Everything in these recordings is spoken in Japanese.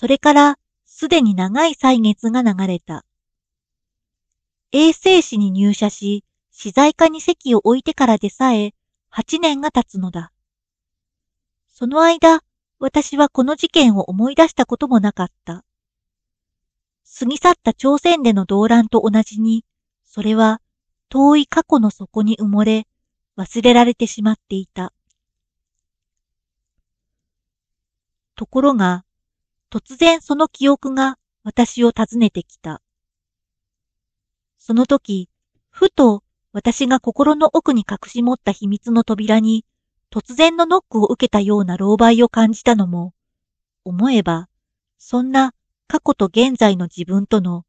それからすでに長い歳月が流れた。衛生士に入社し、資材課に席を置いてからでさえ八年が経つのだ。その間、私はこの事件を思い出したこともなかった。過ぎ去った朝鮮での動乱と同じに、それは遠い過去の底に埋もれ、忘れられてしまっていた。ところが、突然その記憶が私を訪ねてきた。その時、ふと私が心の奥に隠し持った秘密の扉に突然のノックを受けたような狼狽を感じたのも、思えば、そんな過去と現在の自分との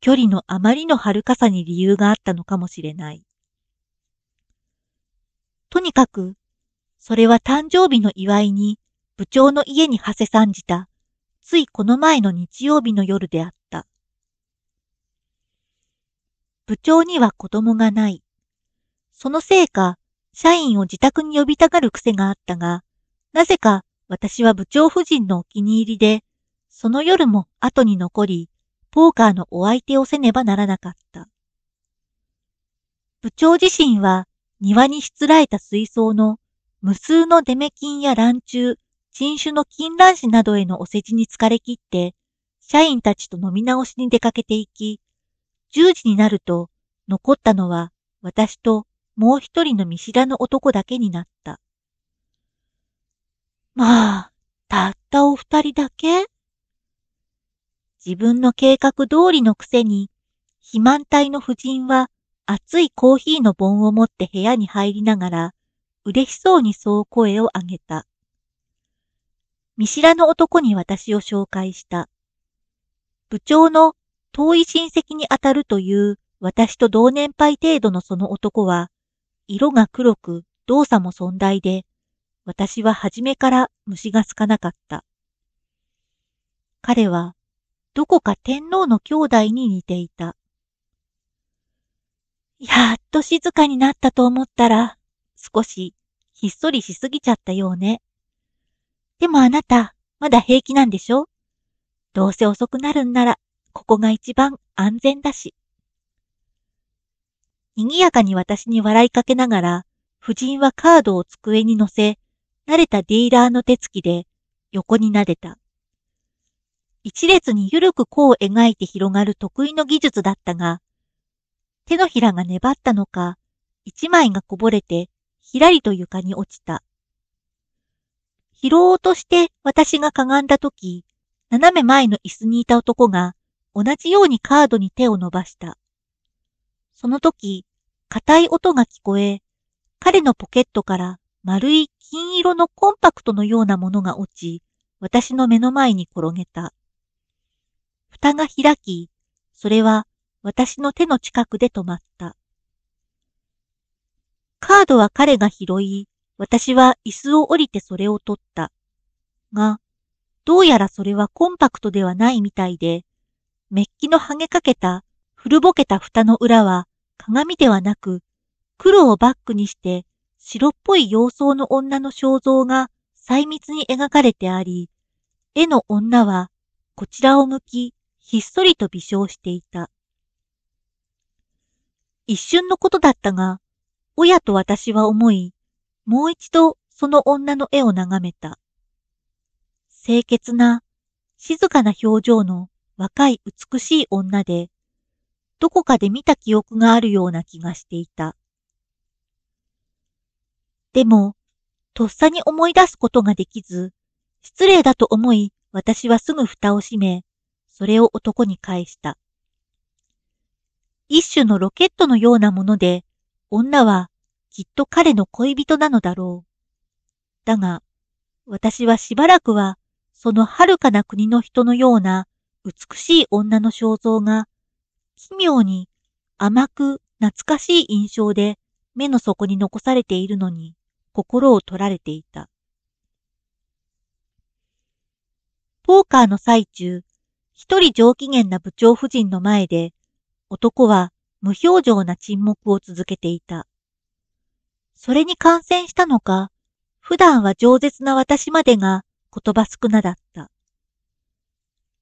距離のあまりの遥かさに理由があったのかもしれない。とにかく、それは誕生日の祝いに部長の家に馳せ参じたついこの前の日曜日の夜であった。部長には子供がない。そのせいか、社員を自宅に呼びたがる癖があったが、なぜか私は部長夫人のお気に入りで、その夜も後に残り、ポーカーのお相手をせねばならなかった。部長自身は庭にしつらえた水槽の無数のデメキンや卵中、新種の金蘭子などへのお世辞に疲れ切って、社員たちと飲み直しに出かけていき、10時になると残ったのは私ともう一人の見知らぬ男だけになった。まあ、たったお二人だけ自分の計画通りのくせに、肥満体の婦人は熱いコーヒーの盆を持って部屋に入りながら、嬉しそうにそう声を上げた。見知らぬ男に私を紹介した。部長の遠い親戚にあたるという私と同年配程度のその男は、色が黒く動作も存在で、私は初めから虫がつかなかった。彼は、どこか天皇の兄弟に似ていた。やっと静かになったと思ったら、少しひっそりしすぎちゃったようね。でもあなた、まだ平気なんでしょどうせ遅くなるんなら、ここが一番安全だし。賑やかに私に笑いかけながら、夫人はカードを机に乗せ、慣れたディーラーの手つきで横に撫でた。一列にゆるく弧を描いて広がる得意の技術だったが、手のひらが粘ったのか、一枚がこぼれてひらりと床に落ちた。拾おうとして私がかがんだとき、斜め前の椅子にいた男が同じようにカードに手を伸ばした。その時、硬い音が聞こえ、彼のポケットから丸い金色のコンパクトのようなものが落ち、私の目の前に転げた。蓋が開き、それは私の手の近くで止まった。カードは彼が拾い、私は椅子を降りてそれを取った。が、どうやらそれはコンパクトではないみたいで、メッキの剥げかけた古ぼけた蓋の裏は鏡ではなく、黒をバックにして白っぽい洋装の女の肖像が細密に描かれてあり、絵の女はこちらを向き、ひっそりと微笑していた。一瞬のことだったが、親と私は思い、もう一度その女の絵を眺めた。清潔な、静かな表情の若い美しい女で、どこかで見た記憶があるような気がしていた。でも、とっさに思い出すことができず、失礼だと思い、私はすぐ蓋を閉め、それを男に返した。一種のロケットのようなもので、女はきっと彼の恋人なのだろう。だが、私はしばらくは、その遥かな国の人のような美しい女の肖像が、奇妙に甘く懐かしい印象で目の底に残されているのに心を取られていた。ポーカーの最中、一人上機嫌な部長夫人の前で、男は無表情な沈黙を続けていた。それに感染したのか、普段は饒舌な私までが言葉少なだった。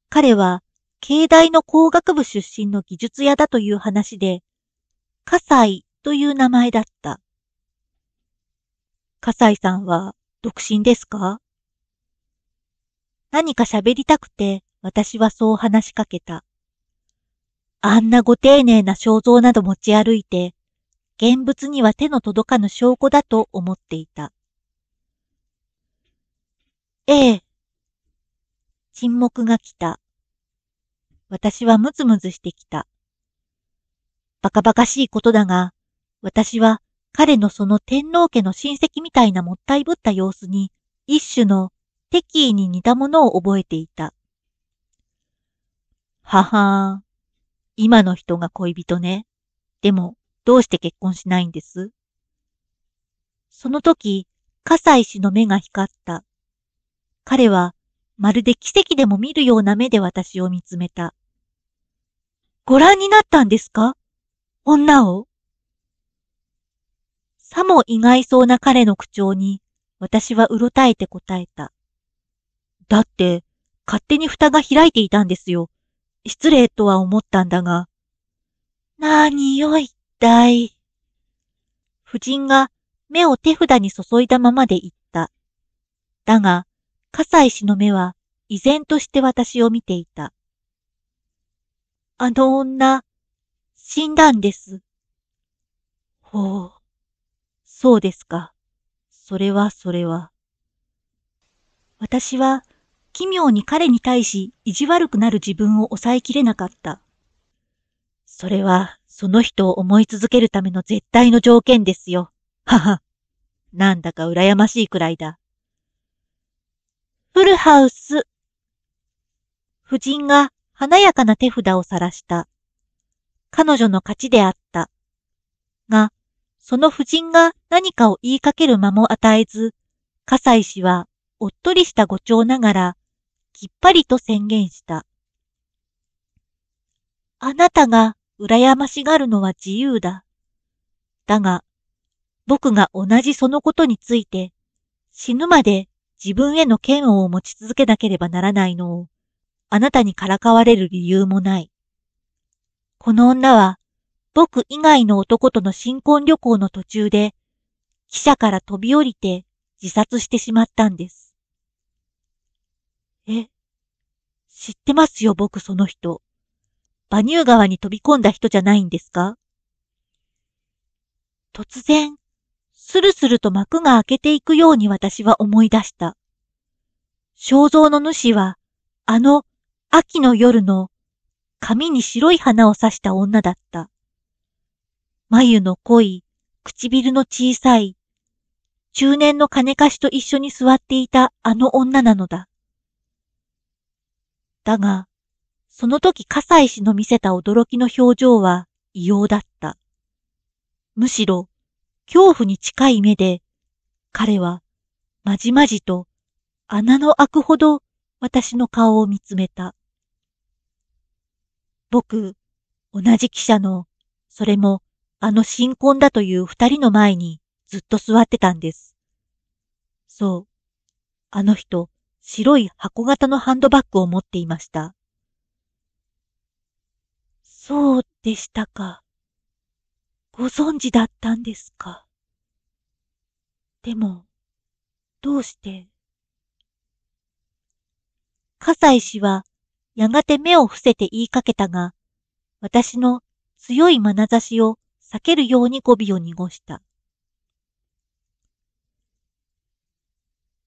彼は、境内の工学部出身の技術屋だという話で、葛西という名前だった。葛西さんは独身ですか何か喋りたくて私はそう話しかけた。あんなご丁寧な肖像など持ち歩いて、現物には手の届かぬ証拠だと思っていた。ええ。沈黙が来た。私はムズムズしてきた。バカバカしいことだが、私は彼のその天皇家の親戚みたいなもったいぶった様子に、一種の敵意に似たものを覚えていた。ははーん。今の人が恋人ね。でも、どうして結婚しないんですその時、笠石氏の目が光った。彼は、まるで奇跡でも見るような目で私を見つめた。ご覧になったんですか女をさも意外そうな彼の口調に、私はうろたえて答えた。だって、勝手に蓋が開いていたんですよ。失礼とは思ったんだが。なによい。体。夫人が目を手札に注いだままで言った。だが、笠井氏の目は依然として私を見ていた。あの女、死んだんです。ほう、そうですか。それはそれは。私は奇妙に彼に対し意地悪くなる自分を抑えきれなかった。それはその人を思い続けるための絶対の条件ですよ。はは。なんだか羨ましいくらいだ。フルハウス。夫人が華やかな手札を晒した。彼女の勝ちであった。が、その夫人が何かを言いかける間も与えず、笠井氏はおっとりした語調ながら、きっぱりと宣言した。あなたが羨ましがるのは自由だ。だが、僕が同じそのことについて、死ぬまで自分への嫌悪を持ち続けなければならないのを、あなたにからかわれる理由もない。この女は、僕以外の男との新婚旅行の途中で、汽車から飛び降りて自殺してしまったんです。え、知ってますよ、僕その人。バニュー川に飛び込んだ人じゃないんですか突然、スルスルと幕が開けていくように私は思い出した。肖像の主は、あの秋の夜の髪に白い花を刺した女だった。眉の濃い、唇の小さい、中年の金貸しと一緒に座っていたあの女なのだ。だが、その時、笠井氏の見せた驚きの表情は異様だった。むしろ、恐怖に近い目で、彼は、まじまじと、穴の開くほど私の顔を見つめた。僕、同じ記者の、それも、あの新婚だという二人の前にずっと座ってたんです。そう。あの人、白い箱型のハンドバッグを持っていました。そうでしたか。ご存知だったんですか。でも、どうして。笠西氏は、やがて目を伏せて言いかけたが、私の強い眼差しを避けるように語尾を濁した。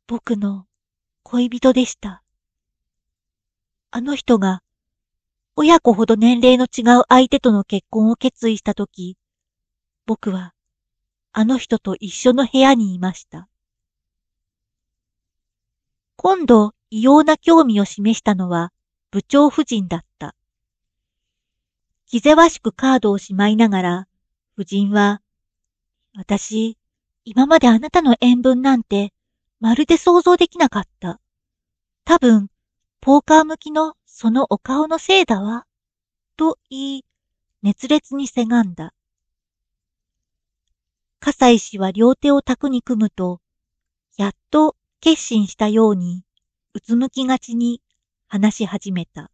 僕の恋人でした。あの人が親子ほど年齢の違う相手との結婚を決意したとき、僕はあの人と一緒の部屋にいました。今度、異様な興味を示したのは部長夫人だった。気ぜわしくカードをしまいながら、夫人は、私、今まであなたの縁分なんて、まるで想像できなかった。多分、ポーカー向きのそのお顔のせいだわ。と言い、熱烈にせがんだ。笠井氏は両手を卓に組むと、やっと決心したように、うつむきがちに話し始めた。